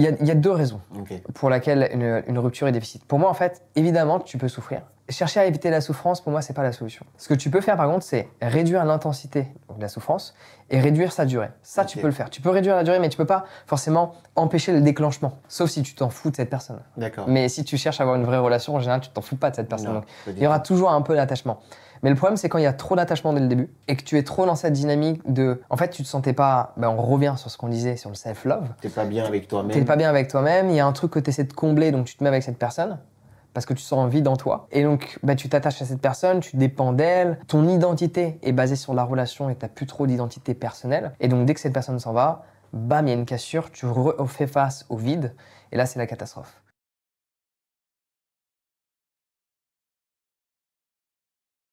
Il y, a deux raisons pour laquelle une, rupture est déficit. Pour moi, en fait, évidemment, tu peux souffrir. Chercher à éviter la souffrance, pour moi, ce n'est pas la solution. Ce que tu peux faire, par contre, c'est réduire l'intensité de la souffrance et réduire sa durée. Ça, tu peux le faire. Tu peux réduire la durée, mais tu ne peux pas forcément empêcher le déclenchement. Sauf si tu t'en fous de cette personne. Mais si tu cherches à avoir une vraie relation, en général, tu t'en fous pas de cette personne. il y aura toujours un peu d'attachement. Mais le problème, c'est quand il y a trop d'attachement dès le début et que tu es trop dans cette dynamique de. En fait, tu te sentais pas. Ben, on revient sur ce qu'on disait sur le self-love. T'es pas bien avec toi-même. T'es pas bien avec toi-même. Il y a un truc que tu essaies de combler, donc tu te mets avec cette personne parce que tu sens vide en toi. Et donc, ben, tu t'attaches à cette personne, tu dépends d'elle. Ton identité est basée sur la relation et tu plus trop d'identité personnelle. Et donc, dès que cette personne s'en va, bam, il y a une cassure, tu refais face au vide. Et là, c'est la catastrophe.